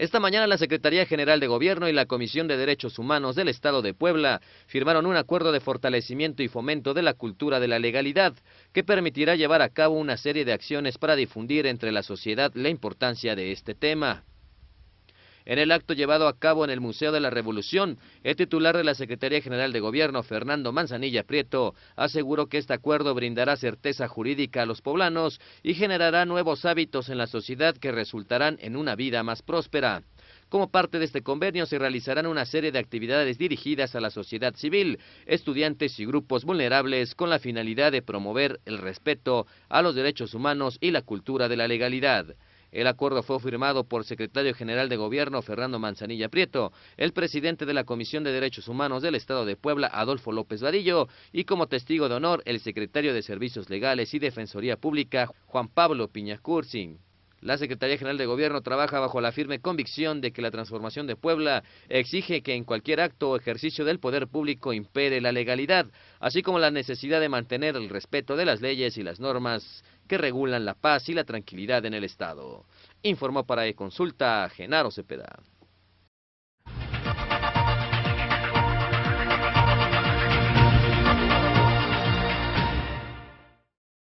Esta mañana la Secretaría General de Gobierno y la Comisión de Derechos Humanos del Estado de Puebla firmaron un acuerdo de fortalecimiento y fomento de la cultura de la legalidad que permitirá llevar a cabo una serie de acciones para difundir entre la sociedad la importancia de este tema. En el acto llevado a cabo en el Museo de la Revolución, el titular de la Secretaría General de Gobierno, Fernando Manzanilla Prieto, aseguró que este acuerdo brindará certeza jurídica a los poblanos y generará nuevos hábitos en la sociedad que resultarán en una vida más próspera. Como parte de este convenio se realizarán una serie de actividades dirigidas a la sociedad civil, estudiantes y grupos vulnerables con la finalidad de promover el respeto a los derechos humanos y la cultura de la legalidad. El acuerdo fue firmado por secretario general de gobierno Fernando Manzanilla Prieto, el presidente de la Comisión de Derechos Humanos del Estado de Puebla Adolfo López Vadillo y como testigo de honor el secretario de Servicios Legales y Defensoría Pública Juan Pablo Piña La Secretaría General de Gobierno trabaja bajo la firme convicción de que la transformación de Puebla exige que en cualquier acto o ejercicio del poder público impere la legalidad, así como la necesidad de mantener el respeto de las leyes y las normas que regulan la paz y la tranquilidad en el Estado. Informó para e-Consulta Genaro Cepeda.